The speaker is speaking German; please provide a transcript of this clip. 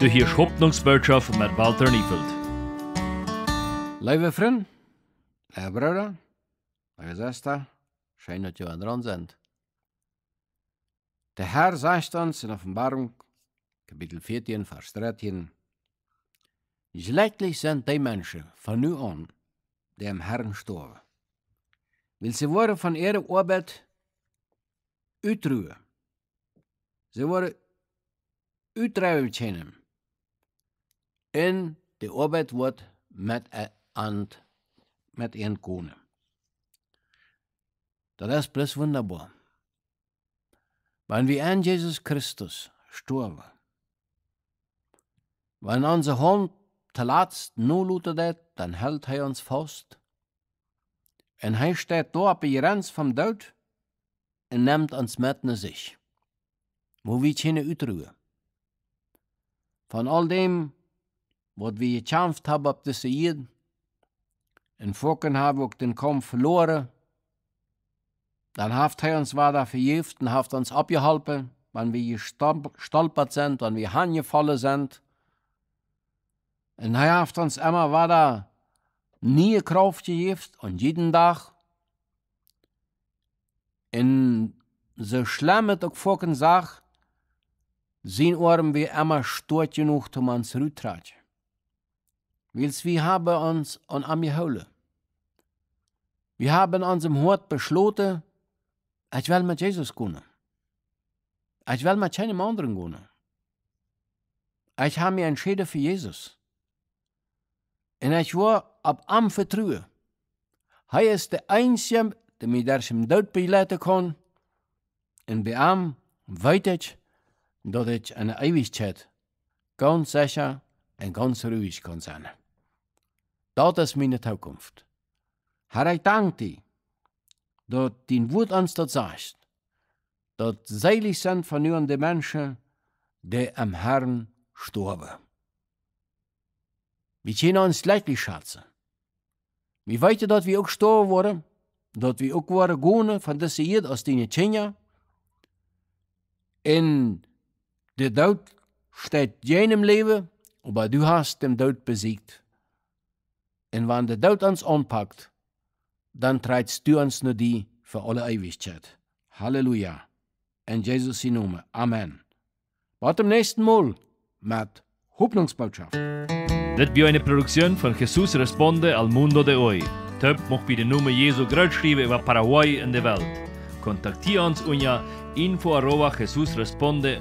Du hörst Hoffnungsbotschaft mit Walter Niefeld. Liebe Freunde, liebe Brüder, liebe Schwestern, schön, dass ihr dran sind. Der Herr sagt uns in Offenbarung, Kapitel 14, Vers 13, Schlechtlich sind die Menschen von nun an, die im Herrn sterben, weil sie wurden von ihrer Arbeit utruhen. Sie wurden utruhen können en de arbeid wordt met, aan mit met een koning. Das ist bloß wunderbar. Wenn wir an Jesus Christus sterben, wenn unser Hund zuletzt nur lautet, dann hält er uns fest. Und er steht da auf der Grenze vom Tod und nimmt uns mit in sich. Wo wir keine Utruhe. Von all dem wat wir gekämpft haben ab diese Jeden. In Focken haben wir den Kampf verloren. Dann hat er uns weiter da und hat uns abgehalten, wenn wir gestolpert sind, wenn wir hingefallen sind. Und er hat uns immer weiter da nie Kraft gegift und jeden Tag. In so schlimm auch Focken sagt, sind wir immer stolz genug, um uns rüttragen. Weil wir haben uns an am geholt. Wir haben uns im Hort beschlossen, ich will mit Jesus gehen. Ich will mit keinem anderen gehen. Ich habe mich entschieden für Jesus. Und ich war ab am Vertrauen. Er ist der Einzige, der mich durch den Tod begleiten kann. Und bei ihm weiß ich, dass ich eine Ewigkeit ganz sicher und ganz ruhig kann sein Dat is meine toekomst. Herr, ich danke dir, dass du die Wut ons dat zegt, dat selig zijn van u die Menschen, die am Herrn sterben. Wir können uns leidlich schätzen. Wir wissen, dass wir auch sterben wurden, dass wir auch waren gewonnen von dieser Erd aus den Kinder. In der Tod steht jenem Leben, aber du hast den Tod besiegt und wenn der Tod uns anpackt, dann treidst du uns nur die voor alle eeuwigheid. Halleluja. In Jesus' Name. Amen. Bis zum nächsten Mal mit Hoffnungsbotschaft. Das war eine Produktion von Jesus Responde al Mundo de Hoy. Töp mag bei den Namen Jesu großschreiben über Paraguay in der Welt. Kontaktiere uns unter jesusresponde.com.